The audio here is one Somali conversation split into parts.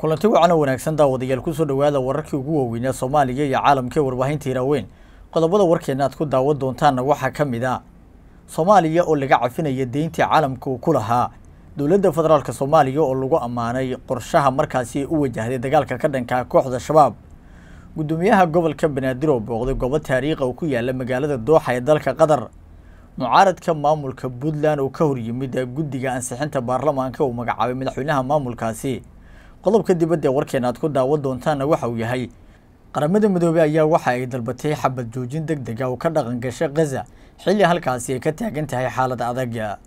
kulanti wacan oo wanaagsan daawadayaal kusoo dhowaada wararkii ugu waaweynaa soomaaliya iyo caalamkae warbaahinta iraaweyn qodobada warkeenna aad ku daawan doontaanna waxaa ka mid a soomaaliya oo laga cafinaya deyntii caalamka uu ku lahaa dowladda federaalk soomaaliya oo lagu ammaanay qorshaha markaasi ay u wajahday dagaalka ka dhankaa kooxda shabaab guddoomiyaha gobolka banaadir oo booqday gobo taariikha oo ku yaalla magaalada dooxa ee dalka qatar mucaaradka maamulka puntland oo ka horyimid guddiga ansixinta baarlamaanka uu magacaabay madaxweynaha maamulkaasi qodobka dibadda ee warkeena aad ku daawan doontaanna waxa uu yahay qaramada midoobey ayaa waxa ay dalbatay xabad joojin deg deg ah ka dhaqan gasha khaza xilli halkaasi ay ka taagan tahay xaalad adaga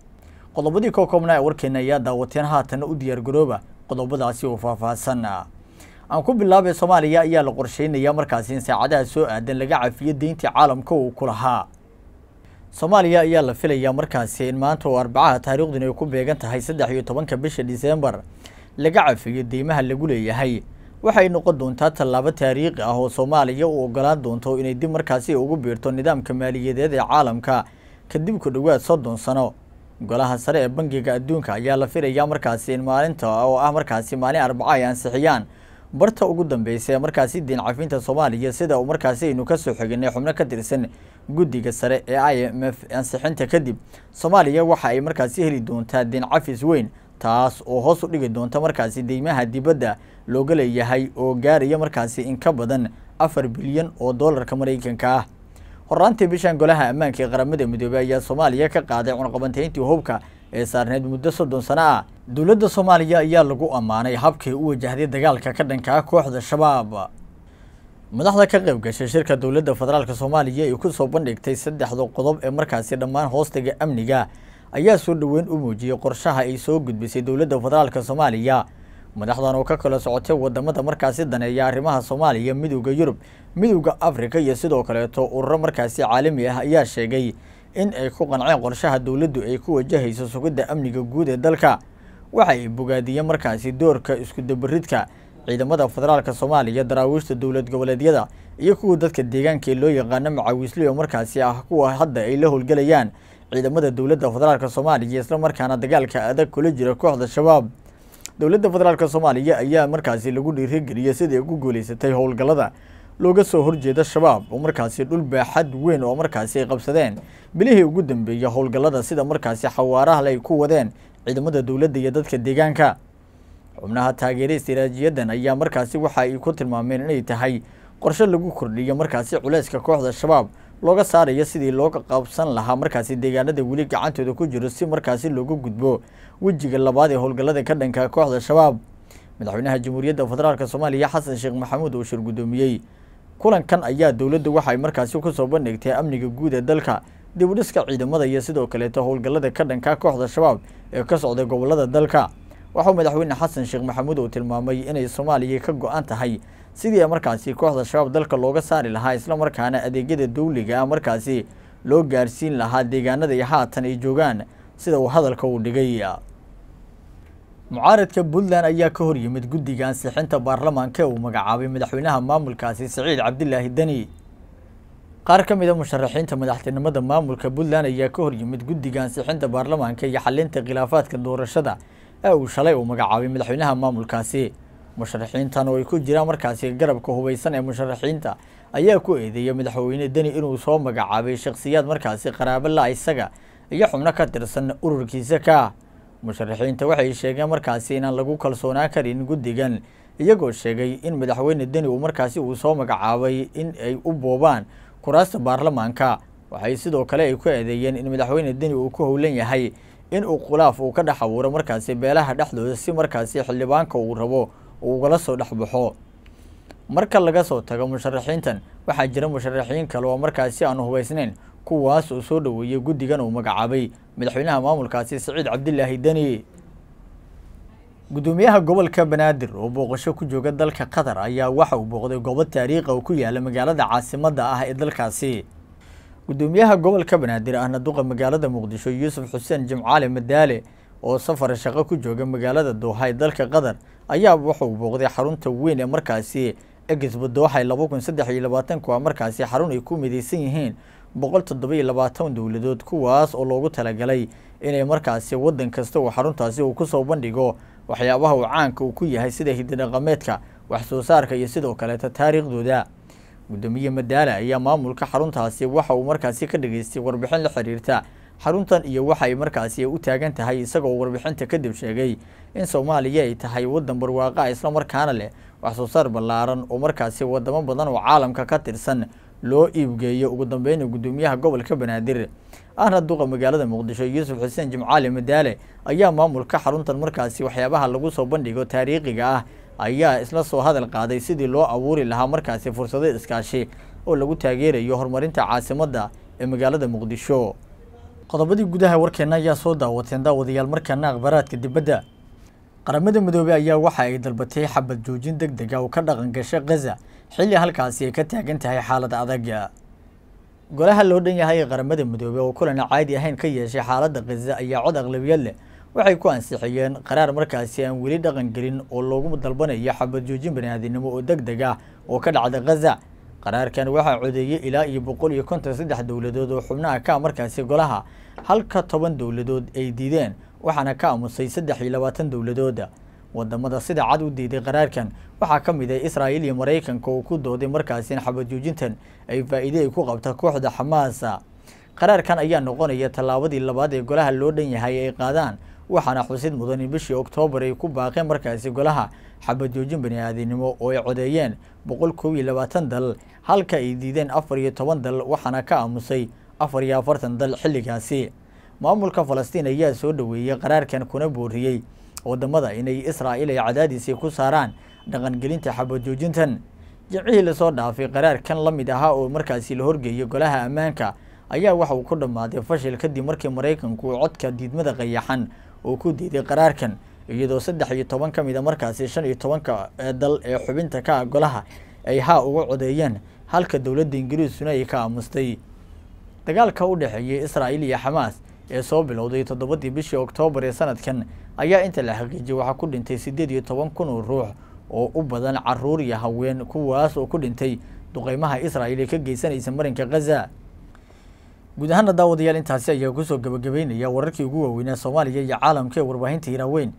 qodobadii ka koobnaa ee warkeena ayaa daawateen haatanna u diyaargarooba qodobadaasi uu faahfaahsan aan ku bilaabay soomaaliya ayaa la qorsheynayaa markaasi in saacadaha soo aadan laga cafiyo deyntii caalamka uu ku lahaa soomaaliya ayaa la filayaa markaasi in maanta oo arbacaha taariikhduna ay ku beegan tahay saddex iyo tobanka bisha diseembar laga cafiyo deymaha lagu leeyahay waxay noqon doontaa tallaabo taariikhi ah oo soomaaliya u ogolaan doonto inay dib markaasi ugu biirto nidaamka maaliyadeed ee caalamka kadib ku dhowaad soddon sano golaha sare ee bangiga adduunka ayaa la filayaa markaasi in maalinta oo ah markaasi maalin arbaca ay ansixiyaan barta ugu dambeysa ee markaasi diin cafinta soomaaliya sida uu markaasi aynu ka soo xiginay xubno ka tirsan guddiga sare ee i m f ansixinta kadib soomaaliya waxa ay markaasi heli doontaa diin cafis weyn taas oo hoos u dhigi doonta markaasi deymaha dibadda looga leeyahay oo gaaraya markaasi in ka badan afar bilyan oo doolarka maraykanka ah horraantii bishan golaha ammaanka ee qaramada midoobey ayaa soomaaliya ka qaaday cunaqabantayntii hubka ee saarneyd muddo soddon sano ah dowladda soomaaliya ayaa lagu ammaanay habkii u wajahday dagaalka ka dhankaa kooxda shabaab madaxda ka qayb gashay shirka dowladda federaalk soomaaliya ee soo bandhigtay saddexda qodob ee markaasi dhammaan hoostaga amniga ayaa soo dhoweyn u muujiyey qorshaha ay soo gudbisay dowladda federaalka soomaaliya madaxdan oo ka kala socotay wadamada markaasi daneeya arrimaha soomaaliya midooda yurub midooda afrika iyo sidoo kaleeto ururo markaasi caalami ah ayaa sheegay in ay ku qanceen qorshaha dowladdu ay ku wajahayso sugidda amniga guud ee dalka waxa ay bogaadiyeen markaasi doorka isku dabaridka ciidamada federaalka soomaaliya daraawiishta dowlad goboleedyada iyo kuwa dadka deegaanka ee loo yaqaano macawiisliyo markaasi ah kuwa hadda ay la howlgelayaan ciidamada dowladda federaalka soomaaliya isla markaana dagaalka adag kula jira kooxda shabaab dowladda federaalk soomaaliya ayaa markaasi lagu dhiirigeliyay sidai ugu guuleysatay howlgallada looga soo horjeeda shabaab oo markaasi dhul baaxad weyn oo markaasi ay qabsadeen bilihii ugu dambeeya howlgallada sida markaasi xawaarahale ay ku wadeen ciidamada dowladda iyo dadka deegaanka xubnaha taageera istaraatiijiyadan ayaa markaasi waxa ay ku tilmaameen inay tahay qorshe lagu kordhiyo markaasi culayska kooxda shabaab looga saarayo sidii looga qabsan lahaa markaasi deegaanada weli gacantooda ku jiro si markaasi loogu gudbo wejiga labaad ee howlgallada ka dhanka kooxda shabaab madaxweynaha jamhuuriyadda federaalk soomaaliya xasan sheekh maxamuud uu shir guddoomiyey kulankan ayaa dowladdu waxay markaasi kusoo bandhigtay amniga guud ee dalka dib u dhiska ciidamada iyo sidoo kaleeto howlgallada ka dhanka kooxda shabaab ee ka socday gobollada dalka waxuu madaxweyne xasan sheekh maxamuud uu tilmaamay inay soomaaliya ka go-an tahay sidii markaasi kooxda shabaab dalka looga saari lahaa islamarkaana adeegyada dowliga ah markaasi loo gaarsiin lahaa deegaanada haatan ay joogaan sida uu hadalka uu dhigay mucaaradka puntland ayaa ka horyimid guddiga ansixinta baarlamaanka uu magacaabay madaxweynaha maamulkaasi saciid cabdilaahi deni qaar ka mid a ah musharaxiinta madaxtinimada maamulka puntland ayaa ka horyimid guddiga ansixinta baarlamaanka iyo xalinta khilaafaadka doorashada uu shalay uu magacaabay madaxweynaha maamulkaasi musharaxiintan oo ay ku jiraan markaasi garabka hubaysan ee musharaxiinta ayaa ku eedeeyay madaxweyne deni inuu soo magacaabay shakhsiyaad markaasi qaraabo la isaga iyo xubno ka tirsan ururkiisa ka musharaxiinta waxay sheegeen markaasi inaan lagu kalsoonaan karin guddigan iyagoo sheegay in madaxweyne deni uu markaasi uu soo magacaabay in ay u boobaan kuraasta baarlamaanka waxay sidoo kale ay ku eedeeyeen in madaxweyne deni uu ku howlan yahay in uu khulaaf uu ka dhex abuuro markaasi beelaha dhexdooda si markaasi xildhibaanka uu rabo uu ugala soo dhexbaxo marka laga soo tago musharaxiintan waxaa jira musharaxiin kale oo markaasi aanu hubaysnayn kuwaas uu soo dhoweeyey guddigan uu magacaabay madaxweynaha maamulkaasi saciid cabdilaahi deni gudoomiyaha gobolka banaadir oo booqasho ku jooga dalka qatar ayaa waxa uu booqday goobo taariikha oo ku yaalla magaalada caasimadda ah ee dalkaasi guddoomiyaha gobolka banaadir ahna duqa magaalada muqdisho yuusuf xuseen jimcaale madaale oo safar shaqo ku jooga magaalada doohay dalka qatar ayaa wuxuu booqday xarunta weyn ee markaasi egisba dooxay laba kun saddex iyo labaatan kuwaa markaasi xarun ay ku midaysan yihiin boqol toddoba-iyo labaatan dowladood kuwaas oo loogu talagalay inay markaasi waddan kasta uu xaruntaasi uu kusoo bandhigo waxyaabaha uu caanka uu ku yahay sida hididhaqameedka wax soo saarka iyo sidoo kaleeta taariikhdooda gudoomiye madaala ayaa maamulka xaruntaasi waxa uu markaasi ka dhageystay warbixin la xiriirta xaruntan iyo waxay markaasi u taagan tahay isagoo warbixinta kadib sheegay in soomaaliya ay tahay wadan barwaaqa markaana leh wax saar ballaaran oo markaasi wadamo badan oo caalamka ka tirsan loo iibgeeyo ugu dambeyna gudoomiyaha gobolka banaadir ahna duqa magaalada muqdisho yuusuf xuseen jimcaali madaale ayaa maamulka xaruntan markaasi waxyaabaha lagu soo bandhigo taariikhiga ah ayaa isla soo hadal qaaday sidii loo abuuri lahaa markaasi fursado iskaashi oo lagu taageerayo horumarinta caasimadda ee magaalada muqdisho qodobadii gudaha warkeenna ayaa soo daawateen daawadayaal markaana akhbaraadka dibadda qaramada midoobey ayaa waxa ay dalbatay xabad joojin deg dega oo ka dhaqan gasha khaza xilli halkaasi ay ka taagan tahay xaalad adaga golaha loo dhan yahay ee qaramada midoobey oo kulana caadi ahayn ka yeeshay xaaladda khaza ayaa cod aqlabiyad leh waxay ku ansixiyeen qaraar markaasi aan weli dhaqangelin oo loogu dalbanayo xabad joojin banaadinimo oo deg deg ah oo ka dhacda khaza qaraarkan waxaa codeeyey ilaa iyo boqol iyo konton saddex dowladood oo xubnaha ka markaasi golaha halka toban dowladood ay diideen waxaana ka aamusay saddex iyo labaatan dowladood wadamada sida cad u diiday qaraarkan waxaa ka mid ah israa'iil iyo maraykanka oo ku dooday markaasi in xabad joojintan ay faa'iide ay ku qabta kooxda xamaasa qaraarkan ayaa noqonaya tallaabadii labaad ee golaha loo dhan yahay ay qaadaan waxaana xusid mudani bishii oktoobar ay ku baaqeen markaasi golaha xabad joojin aadanimo oo ay codeeyeen boqol koob iyo labaatan dal halka ay diideen afar iyo toban dal waxaana ka aamusay afar iyo afartan dal xilligaasi maamulka falastiin ayaa soo dhoweeyey qaraarkan kuna booriyey wadamada inay israa'iil ay cadaadisii ku saaraan dhaqangelinta xabad joojintan jicihii lasoo dhaafay qaraarkan la mid ahaa oo markaasi la horgeeyey golaha ammaanka ayaa waxa uu ku dhammaaday fashil kadib markii maraykanku codka diidmada qayaxan uu ku diiday qaraarkan iyadoo saddex iyo toban ka mida ah markaasi shan iyo tobanka dal ee xubinta ka golaha ay haa uga codeeyeen halka dowladda ingiriisuna ay ka aamustay dagaalka u dhexeeyay israa'iil iyo xamaas ee soo bilowday toddobadii bishii oktoobar ee sanadkan ayaa inta la xaqiijiyay waxaa ku dhintay siddeed iyo toban kun oo ruux oo u badan caruur iyo haween kuwaas oo ku dhintay duqeymaha israa'iil ee ka geysanaysa marinka khaza guud ahaana daawadayaal intaasi ayaa kusoo gabagabeynaya wararkii ugu waaweynaa soomaaliya iyo caalamka ee warbaahinta hiraaweyn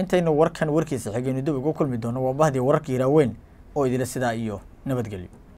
intaynu warkan warkiisa xigeynu dib ugu kulmi doono waa bahdii wararka hiraaweyn oo idila sidaa iyo nabadgelyo